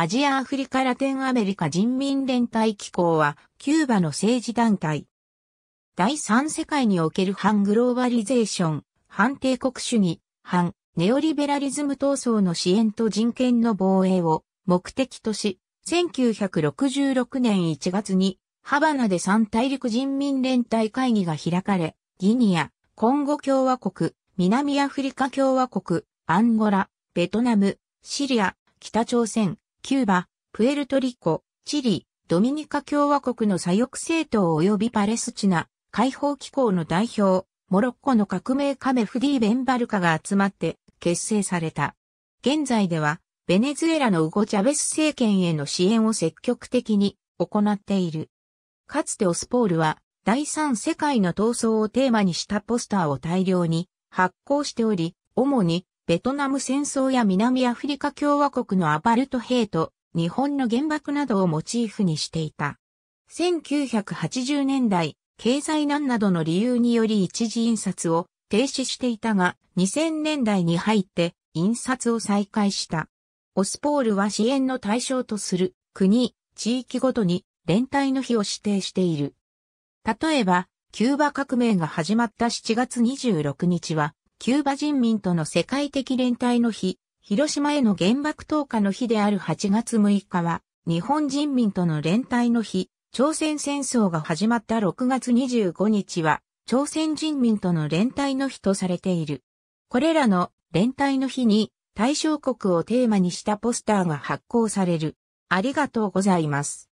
アジアアフリカラテンアメリカ人民連帯機構は、キューバの政治団体。第三世界における反グローバリゼーション、反帝国主義、反ネオリベラリズム闘争の支援と人権の防衛を目的とし、1966年1月にハバナで三大陸人民連帯会議が開かれ、ギニア、コンゴ共和国、南アフリカ共和国、アンゴラ、ベトナム、シリア、北朝鮮、キューバ、プエルトリコ、チリ、ドミニカ共和国の左翼政党及びパレスチナ、解放機構の代表、モロッコの革命カメフディ・ベンバルカが集まって結成された。現在では、ベネズエラのウゴ・チャベス政権への支援を積極的に行っている。かつてオスポールは、第三世界の闘争をテーマにしたポスターを大量に発行しており、主にベトナム戦争や南アフリカ共和国のアパルトヘイト、日本の原爆などをモチーフにしていた。1980年代、経済難などの理由により一時印刷を停止していたが、2000年代に入って印刷を再開した。オスポールは支援の対象とする国、地域ごとに連帯の日を指定している。例えば、キューバ革命が始まった7月26日は、キューバ人民との世界的連帯の日、広島への原爆投下の日である8月6日は、日本人民との連帯の日、朝鮮戦争が始まった6月25日は、朝鮮人民との連帯の日とされている。これらの連帯の日に、対象国をテーマにしたポスターが発行される。ありがとうございます。